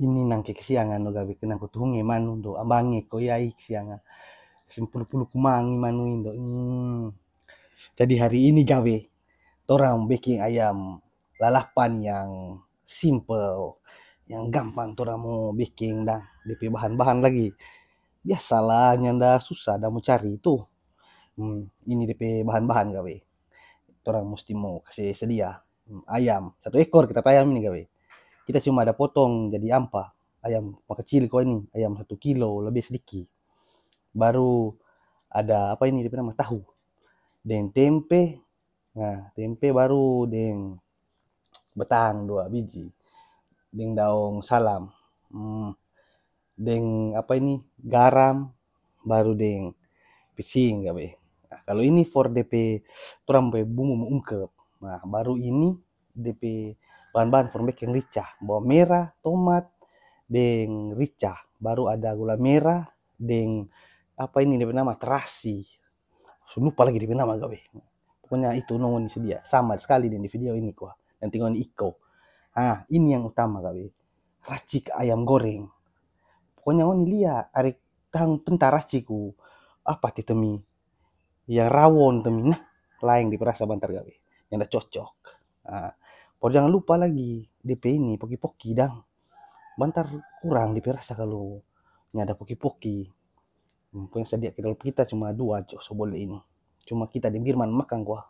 ini nangke kesiangan no gawe kenang kutunge manu do abange koyai kesiangan sempulu-pulu kumangi manu indo hmm. jadi hari ini gawe torang baking ayam lalapan yang simple yang gampang torang mau baking dah DP bahan-bahan lagi biasalah nyanda susah dah mau cari itu hmm. ini DP bahan-bahan gawe torang mesti mau kasih sedia hmm. ayam satu ekor kita ayam ini gawe kita cuma ada potong jadi ampa ayam kecil kok ini ayam satu kilo lebih sedikit baru ada apa ini dia nama tahu dan tempe nah tempe baru deng betang dua biji deng daun salam hmm. deng apa ini garam baru deng pising gabe nah, kalau ini for DP turam bumbu mengungkep nah baru ini DP bahan-bahan formik yang ricah bawang merah tomat deng ricah baru ada gula merah deng apa ini dia nama terasi lupa lagi dia nama gawe pokoknya itu nongon sedia sama sekali di video ini kuah dan tinggal iko ah ini yang utama gawe racik ayam goreng pokoknya ngoni lihat arek tang pentar raciku apa titemi yang rawon temi nah lain diperasa bantar gawe yang udah cocok ah Oh jangan lupa lagi DP ini poki-poki dang. Bantar kurang DP rasa kalau ada poki-poki. Punya sedia kita kita cuma dua so boleh ini. Cuma kita di Birman makan gua.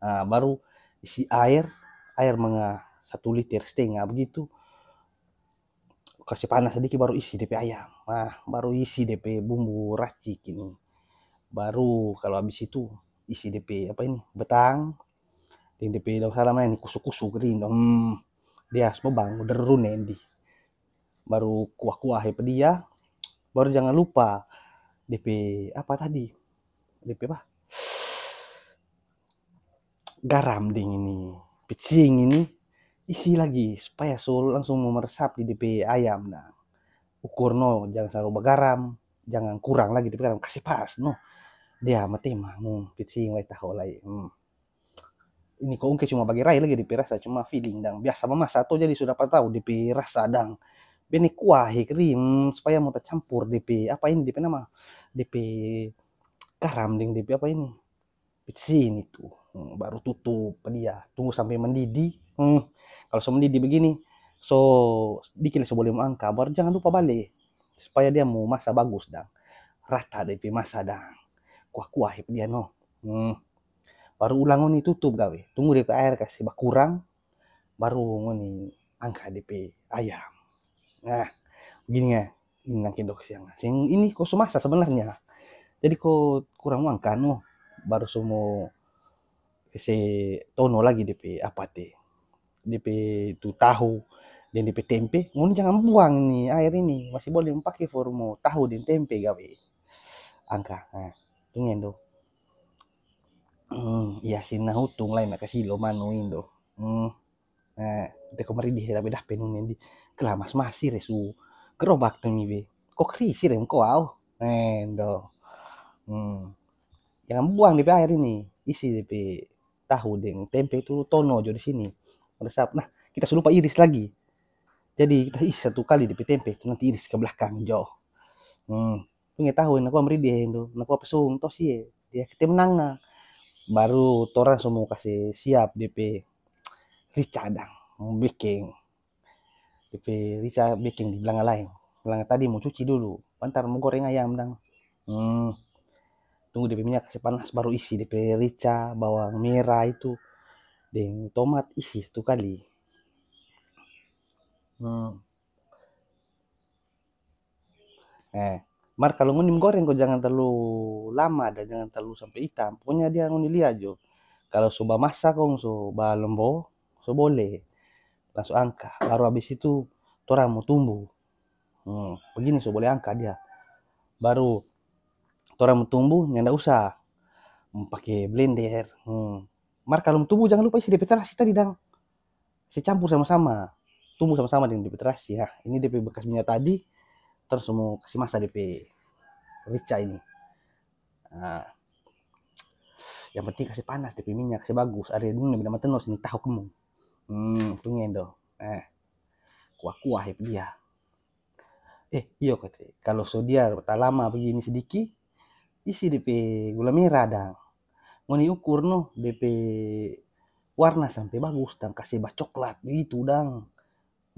Nah, ah, baru isi air, air menga satu liter setengah begitu. Kasih panas sedikit baru isi DP ayam. Nah, baru isi DP bumbu racik ini. Baru kalau habis itu isi DP apa ini? Betang, Tindi pilo harama ini kusu-kusu gerindo. Hmm. Dia semua udah deru ya, Baru kuah-kuah hepe ya, dia. Baru jangan lupa DP apa tadi? DP apa? Garam ding ini, picing ini isi lagi supaya sul langsung memeresap di DP ayam nah. Ukur no, jangan selalu garam, jangan kurang lagi DP garam kasih pas no. Dia mati mah, hmm, picing wae tahu lagi. Ya, hmm ini kok ungke cuma bagi rai lagi di pirasa cuma feeling dang biasa mama satu jadi sudah dapat tahu di pirasa dang bini kuah krim supaya mau tercampur di apa ini di nama di karam ding di apa ini sini tuh hmm, baru tutup dia tunggu sampai mendidih hmm, kalau sudah mendidih begini so dikit sebelum angka baru jangan lupa balik supaya dia mau masa bagus dang rata di masa dang kuah-kuah dia no hmm baru ulang ini tutup gawe tunggu DP air kasih kurang baru ngoni angka DP ayam nah begini ya ini nangkin dok siang sing ini kok semasa sebenarnya jadi kok kurang uang kan oh. baru semua si tono lagi DP apa teh DP itu tahu dan DP tempe ngoni jangan buang nih air ini masih boleh pakai formo tahu dan tempe gawe angka nah tunggu ya, dong ya lain nak silo nakasilo manuindo. Hmm. Nah, de kemari di tapi bedah penun di kelamas masih resu. Gerobak tuh be. Kok krisi rem kok au. Endo. Hmm. Jangan buang di air ini. Isi di tahu deng tempe itu tono jo di sini. Nah, kita selupa pak iris lagi. Jadi kita isi satu kali di tempe tu nanti iris ke belakang jauh. Hmm. Pengen tahu, aku amri dia itu, aku apa sung, toh sih, dia kita menang baru torang semua kasih siap DP rica dang baking DP rica baking di belanga lain belanga tadi mau cuci dulu bentar mau goreng ayam dang hmm. tunggu DP minyak kasih panas baru isi DP rica bawang merah itu dan tomat isi satu kali hmm. eh Mar kalau ngunim goreng kok jangan terlalu lama dan jangan terlalu sampai hitam. Pokoknya dia nguni lihat jo. Kalau sudah masak, kong so lembo, so boleh. Langsung angka. Baru habis itu torang mau tumbuh. Hmm, begini so boleh angka dia. Baru torang mau tumbuh, nyanda usah. Pakai blender. Hmm. Mar kalau tumbuh jangan lupa isi DP terasi tadi dang. Saya campur sama-sama. Tumbuh sama-sama dengan DP terasi ya. Ini DP bekas minyak tadi terus mau kasih masa DP rica ini nah, yang penting kasih panas DP minyak kasih bagus ada dulu nih nama tenos ini tahu kamu hmm itu ngendo eh kuah kuah ya dia eh iyo kata kalau dia tak lama begini sedikit isi DP gula merah ada mau diukur no DP warna sampai bagus dan kasih bah coklat begitu dan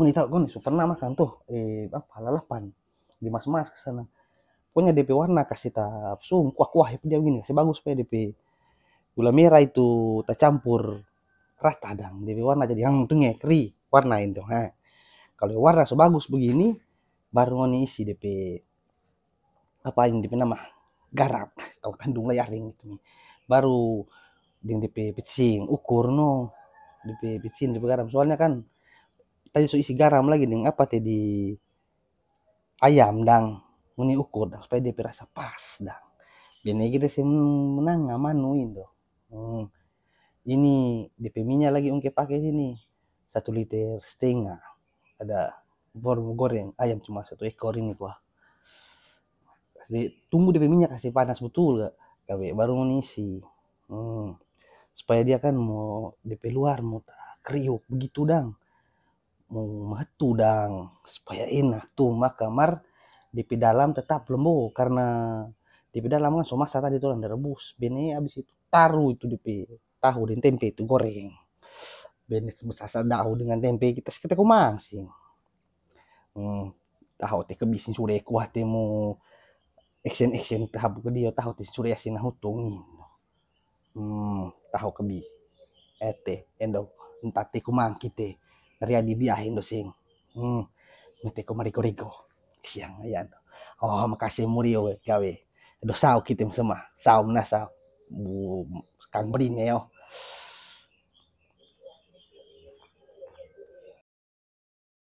mau tahu kan pernah makan tuh eh apa lalapan di mas mas ke sana punya DP warna kasih sum kuah kuah ya, dia begini kasih bagus punya DP gula merah itu tak campur rata dang DP warna jadi yang tuh keri warnain dong ha kalau warna sebagus begini baru ngoni isi DP apa yang DP nama garam atau kandung layaring itu baru di DP pecing ukur no DP pecing DP garam soalnya kan tadi so isi garam lagi dengan apa tadi ayam dang muni ukur dang supaya dia pirasa pas dang bini kita sih hmm, menang ngamanu indo hmm. ini DP minyak lagi ungke pakai sini satu liter setengah ada bormu goreng ayam cuma satu ekor ini gua tunggu DP minyak kasih panas betul gak kabe baru mengisi, hmm. supaya dia kan mau DP luar mau tak kriuk begitu dang mematu dang supaya enak tuh mah kamar di dalam tetap lembu karena di dalam kan semua tadi itu udah rebus bini habis itu taruh itu di tahu dan tempe itu goreng sebesar sasa tahu dengan tempe kita sekitar kumang sih hmm, tahu teh kebisin sudah kuah temu eksen action tahap ke dia tahu teh sure asin hutung hmm tahu kebi ete eh endo entah teh kumang kita Ria di do dosing. Hmm. Mete ko marigo-rigo. siang ayan. Oh, makasih murio gawe. dosau sao kitim semua. Sao na sao. Bu, kang brin ya, yo.